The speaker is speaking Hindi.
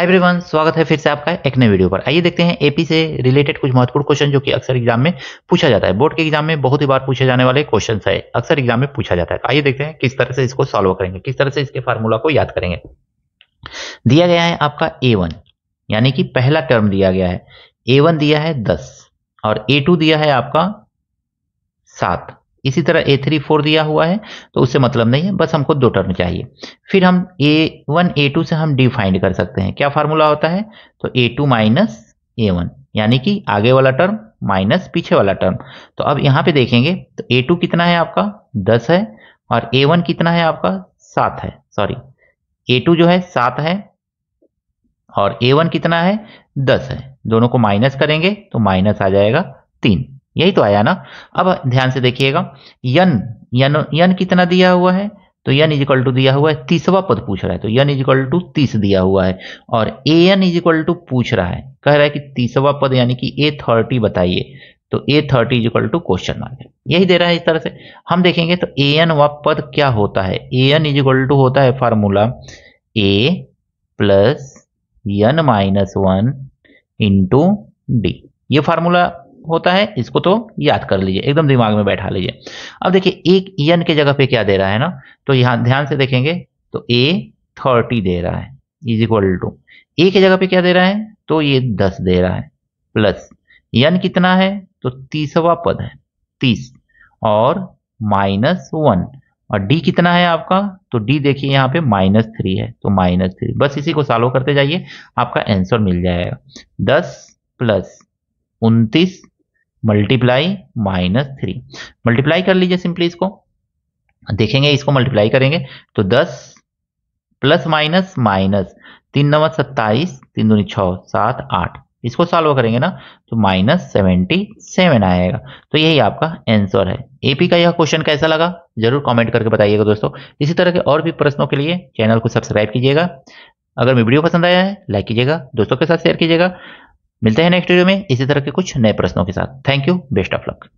हाय एवरीवन स्वागत है फिर से आपका एक नए वीडियो पर आइए देखते हैं एपी से रिलेटेड कुछ महत्वपूर्ण क्वेश्चन जो कि अक्सर एग्जाम में पूछा जाता है बोर्ड के एग्जाम में बहुत ही बार पूछे जाने वाले क्वेश्चन है अक्सर एग्जाम में पूछा जाता है तो आइए देखते हैं किस तरह से इसको सॉल्व करेंगे किस तरह से इसके फार्मूला को याद करेंगे दिया गया है आपका ए यानी कि पहला टर्म दिया गया है ए दिया है दस और ए दिया है आपका सात इसी तरह ए थ्री फोर दिया हुआ है तो उससे मतलब नहीं है बस हमको दो टर्म चाहिए फिर हम ए वन ए टू से हम डी फाइंड कर सकते हैं क्या फार्मूला होता है तो a two minus a one यानी कि आगे वाला टर्म माइनस पीछे वाला टर्म तो अब यहाँ पे देखेंगे तो ए टू कितना है आपका दस है और ए वन कितना है आपका सात है सॉरी ए टू जो है सात है और ए वन कितना है दस है दोनों को माइनस करेंगे तो माइनस आ जाएगा तीन यही तो आया ना अब ध्यान से देखिएगा यन यन यन कितना दिया हुआ है तो यन इज इक्वल टू दिया हुआ है तीसवा पद पूछ रहा है तो यन इज इक्वल टू तीस दिया हुआ है और a n is equal to पूछ रहा है कह रहा है कि तीसवा पद यानी कि ए थर्टी बताइए तो a thirty is equal to question mark यही दे रहा है इस तरह से हम देखेंगे तो ए एन व पद क्या होता है a n is equal to होता है formula a plus n minus one into d ये फार्मूला होता है इसको तो याद कर लीजिए एकदम दिमाग में बैठा लीजिए अब देखिए एक यन के जगह पे क्या दे रहा है ना तो यहां ध्यान से देखेंगे तो ए थर्टी दे रहा है इज इक्वल टू ए के जगह पे क्या दे रहा है तो ये दस दे रहा है प्लस एन कितना है तो तीसवा पद है तीस और माइनस वन और डी कितना है आपका तो डी देखिए यहाँ पे माइनस थ्री है तो माइनस थ्री बस इसी को सॉल्व करते जाइए आपका आंसर मिल जाएगा दस प्लस उनतीस मल्टीप्लाई माइनस थ्री मल्टीप्लाई कर लीजिए सिंपली इसको देखेंगे इसको मल्टीप्लाई करेंगे तो दस प्लस माइनस माइनस तीन नव सत्ताईस तीन दूनी छः सात आठ इसको सॉल्व करेंगे ना तो माइनस सेवेंटी सेवन आएगा तो यही आपका आंसर है एपी का यह क्वेश्चन कैसा लगा जरूर कमेंट करके बताइएगा दोस्तों इसी तरह के और भी प्रश्नों के लिए चैनल को सब्सक्राइब कीजिएगा अगर वीडियो पसंद आया है लाइक कीजिएगा दोस्तों के साथ शेयर कीजिएगा मिलते हैं नेक्स्ट वीडियो में इसी तरह के कुछ नए प्रश्नों के साथ thank you best of luck